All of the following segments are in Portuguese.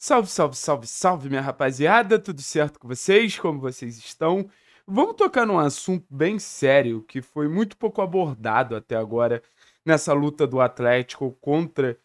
Salve, salve, salve, salve, minha rapaziada, tudo certo com vocês? Como vocês estão? Vamos tocar num assunto bem sério que foi muito pouco abordado até agora nessa luta do Atlético contra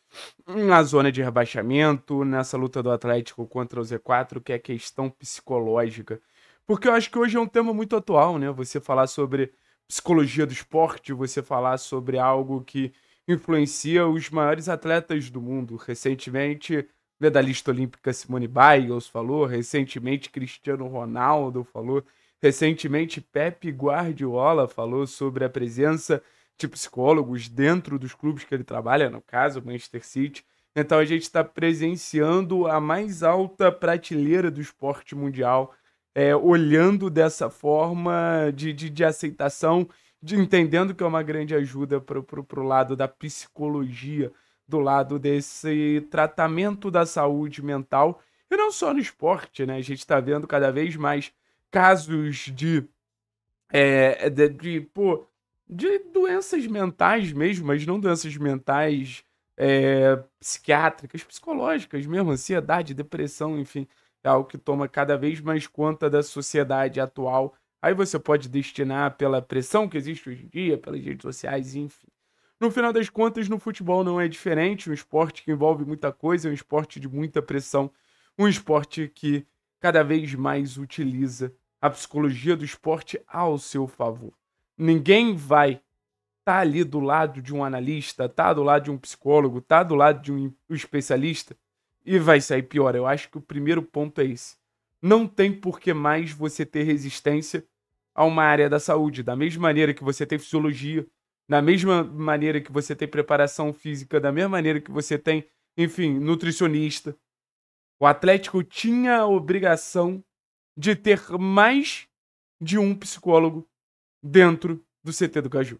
a zona de rebaixamento, nessa luta do Atlético contra o Z4, que é a questão psicológica. Porque eu acho que hoje é um tema muito atual, né? Você falar sobre psicologia do esporte, você falar sobre algo que influencia os maiores atletas do mundo. Recentemente medalhista olímpica Simone Biles falou, recentemente Cristiano Ronaldo falou, recentemente Pepe Guardiola falou sobre a presença de psicólogos dentro dos clubes que ele trabalha, no caso, Manchester City. Então a gente está presenciando a mais alta prateleira do esporte mundial, é, olhando dessa forma de, de, de aceitação, de entendendo que é uma grande ajuda para o lado da psicologia do lado desse tratamento da saúde mental. E não só no esporte, né? A gente está vendo cada vez mais casos de. É, de, de, pô, de doenças mentais mesmo, mas não doenças mentais é, psiquiátricas, psicológicas mesmo, ansiedade, depressão, enfim, é algo que toma cada vez mais conta da sociedade atual. Aí você pode destinar pela pressão que existe hoje em dia, pelas redes sociais, enfim. No final das contas, no futebol não é diferente, um esporte que envolve muita coisa, é um esporte de muita pressão, um esporte que cada vez mais utiliza a psicologia do esporte ao seu favor. Ninguém vai estar tá ali do lado de um analista, tá do lado de um psicólogo, tá do lado de um especialista e vai sair pior. Eu acho que o primeiro ponto é esse. Não tem por que mais você ter resistência a uma área da saúde, da mesma maneira que você tem fisiologia, na mesma maneira que você tem preparação física, da mesma maneira que você tem, enfim, nutricionista. O Atlético tinha a obrigação de ter mais de um psicólogo dentro do CT do Caju.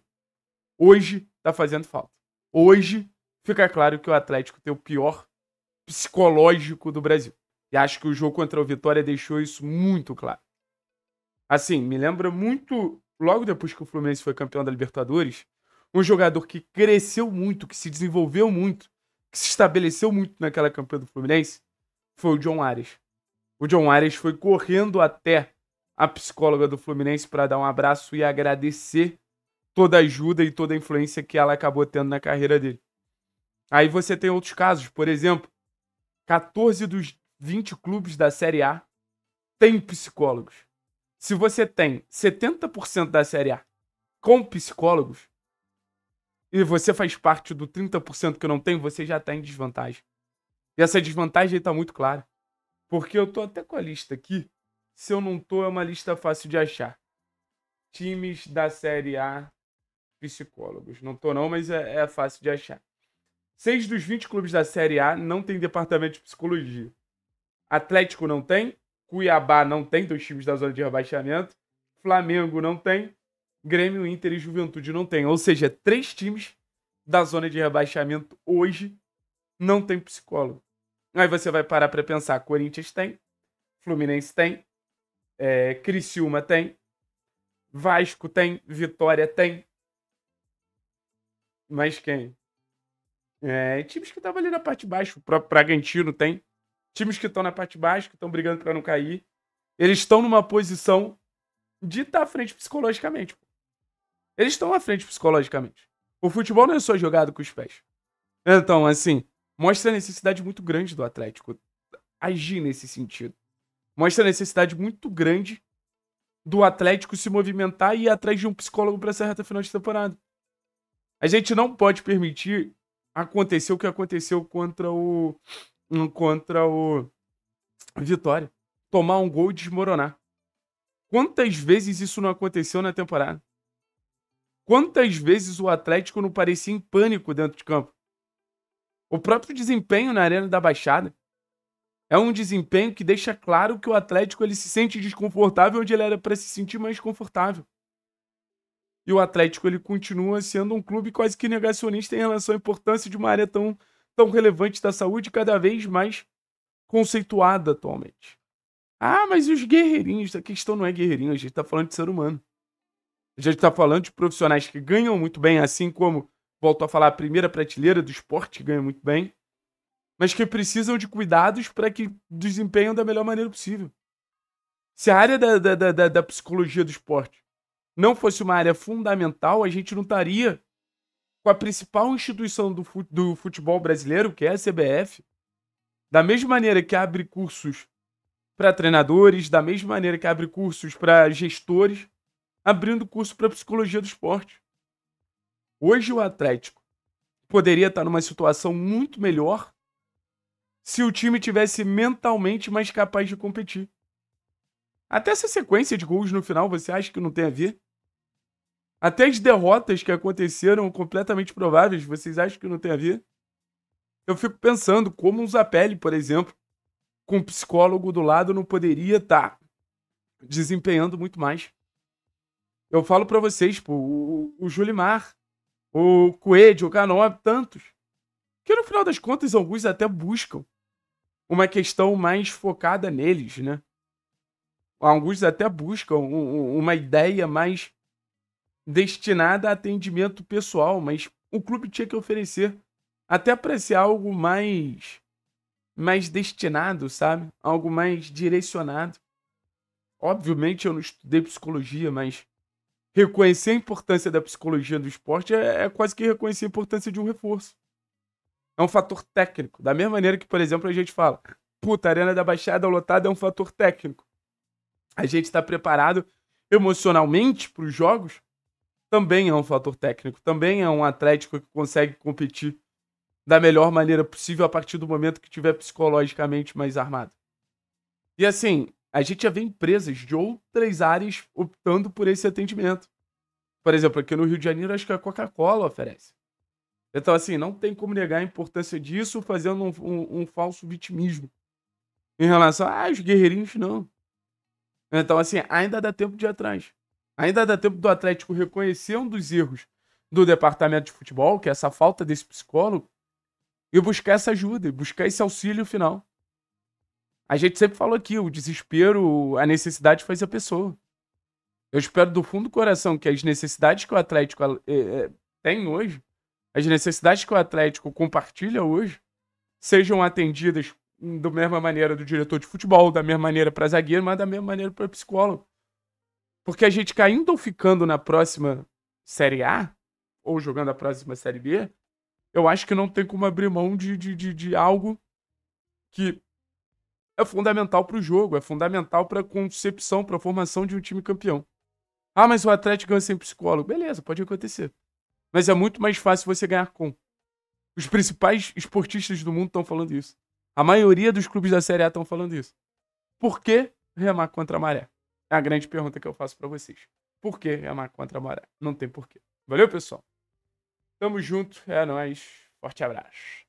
Hoje tá fazendo falta. Hoje fica claro que o Atlético tem o pior psicológico do Brasil. E acho que o jogo contra o Vitória deixou isso muito claro. Assim, me lembra muito logo depois que o Fluminense foi campeão da Libertadores, um jogador que cresceu muito, que se desenvolveu muito, que se estabeleceu muito naquela campanha do Fluminense, foi o John Ares. O John Ares foi correndo até a psicóloga do Fluminense para dar um abraço e agradecer toda a ajuda e toda a influência que ela acabou tendo na carreira dele. Aí você tem outros casos, por exemplo, 14 dos 20 clubes da Série A têm psicólogos. Se você tem 70% da Série A com psicólogos, e você faz parte do 30% que eu não tenho, você já está em desvantagem. E essa desvantagem está muito clara. Porque eu tô até com a lista aqui. Se eu não tô, é uma lista fácil de achar. Times da Série A, psicólogos. Não tô não, mas é, é fácil de achar. Seis dos 20 clubes da Série A não tem departamento de psicologia. Atlético não tem, Cuiabá não tem, dois times da zona de rebaixamento. Flamengo não tem, Grêmio, Inter e Juventude não tem. Ou seja, três times da zona de rebaixamento hoje não tem psicólogo. Aí você vai parar para pensar: Corinthians tem, Fluminense tem, é, Criciúma tem, Vasco tem, Vitória tem. Mas quem? É, times que estavam ali na parte de baixo, o próprio Bragantino tem. Times que estão na parte de baixo, que estão brigando para não cair. Eles estão numa posição de estar tá à frente psicologicamente. Eles estão à frente psicologicamente. O futebol não é só jogado com os pés. Então, assim, mostra a necessidade muito grande do Atlético agir nesse sentido. Mostra a necessidade muito grande do Atlético se movimentar e ir atrás de um psicólogo para essa reta final de temporada. A gente não pode permitir acontecer o que aconteceu contra o contra o Vitória, tomar um gol e desmoronar. Quantas vezes isso não aconteceu na temporada? Quantas vezes o Atlético não parecia em pânico dentro de campo? O próprio desempenho na Arena da Baixada é um desempenho que deixa claro que o Atlético ele se sente desconfortável onde ele era para se sentir mais confortável. E o Atlético ele continua sendo um clube quase que negacionista em relação à importância de uma área tão, tão relevante da saúde, cada vez mais conceituada atualmente. Ah, mas os guerreirinhos, a questão não é guerreirinho, a gente está falando de ser humano. A gente está falando de profissionais que ganham muito bem, assim como, volto a falar, a primeira prateleira do esporte ganha muito bem, mas que precisam de cuidados para que desempenham da melhor maneira possível. Se a área da, da, da, da psicologia do esporte não fosse uma área fundamental, a gente não estaria com a principal instituição do, do futebol brasileiro, que é a CBF, da mesma maneira que abre cursos para treinadores, da mesma maneira que abre cursos para gestores, abrindo curso para psicologia do esporte. Hoje o Atlético poderia estar numa situação muito melhor se o time tivesse mentalmente mais capaz de competir. Até essa sequência de gols no final, você acha que não tem a ver? Até as derrotas que aconteceram completamente prováveis, vocês acham que não tem a ver? Eu fico pensando como um Zapelli, por exemplo, com um psicólogo do lado, não poderia estar desempenhando muito mais. Eu falo para vocês, pô, o, o Julimar, o Coelho, o Canob, tantos. Que no final das contas, alguns até buscam uma questão mais focada neles, né? Alguns até buscam uma ideia mais destinada a atendimento pessoal, mas o clube tinha que oferecer até para ser algo mais mais destinado, sabe? Algo mais direcionado. Obviamente eu não estudei psicologia, mas reconhecer a importância da psicologia do esporte é, é, quase que reconhecer a importância de um reforço. É um fator técnico. Da mesma maneira que, por exemplo, a gente fala: puta, a Arena da Baixada lotada é um fator técnico. A gente está preparado emocionalmente para os jogos, também é um fator técnico. Também é um Atlético que consegue competir da melhor maneira possível a partir do momento que tiver psicologicamente mais armado. E assim, a gente já vê empresas de outras áreas optando por esse atendimento. Por exemplo, aqui no Rio de Janeiro, acho que a Coca-Cola oferece. Então, assim, não tem como negar a importância disso fazendo um, um, um falso vitimismo. Em relação aos ah, guerreirinhos, não. Então, assim, ainda dá tempo de ir atrás. Ainda dá tempo do Atlético reconhecer um dos erros do departamento de futebol, que é essa falta desse psicólogo, e buscar essa ajuda, buscar esse auxílio final. A gente sempre falou aqui, o desespero, a necessidade faz a pessoa. Eu espero do fundo do coração que as necessidades que o Atlético é, tem hoje, as necessidades que o Atlético compartilha hoje, sejam atendidas da mesma maneira do diretor de futebol, da mesma maneira para zagueiro, mas da mesma maneira para psicólogo. Porque a gente caindo ou ficando na próxima Série A, ou jogando a próxima Série B, eu acho que não tem como abrir mão de, de, de, de algo que é fundamental para o jogo, é fundamental para a concepção, para a formação de um time campeão. Ah, mas o Atlético ganha sem psicólogo. Beleza, pode acontecer. Mas é muito mais fácil você ganhar com. Os principais esportistas do mundo estão falando isso. A maioria dos clubes da Série A estão falando isso. Por que remar contra a maré? É a grande pergunta que eu faço para vocês. Por que remar contra a maré? Não tem porquê. Valeu, pessoal. Tamo junto. É nóis. Forte abraço.